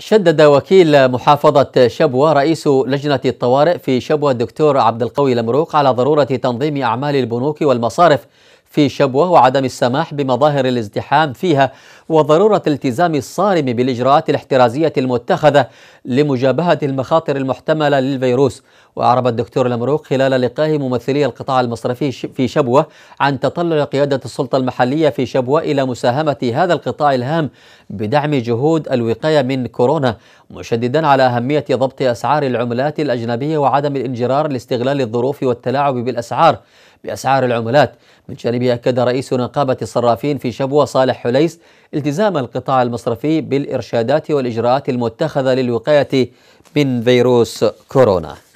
شدد وكيل محافظة شبوة رئيس لجنة الطوارئ في شبوة الدكتور عبد القوي لمروق على ضرورة تنظيم أعمال البنوك والمصارف في شبوة وعدم السماح بمظاهر الازدحام فيها وضرورة التزام الصارم بالإجراءات الاحترازية المتخذة لمجابهة المخاطر المحتملة للفيروس وأعرب الدكتور المروق خلال لقائه ممثلي القطاع المصرفي في شبوة عن تطلع قيادة السلطة المحلية في شبوة إلى مساهمة هذا القطاع الهام بدعم جهود الوقاية من كورونا مشددا على أهمية ضبط أسعار العملات الأجنبية وعدم الانجرار لاستغلال الظروف والتلاعب بالأسعار بأسعار العملات من جانبه أكد رئيس نقابة الصرافين في شبوة صالح حليس التزام القطاع المصرفي بالإرشادات والإجراءات المتخذة للوقاية من فيروس كورونا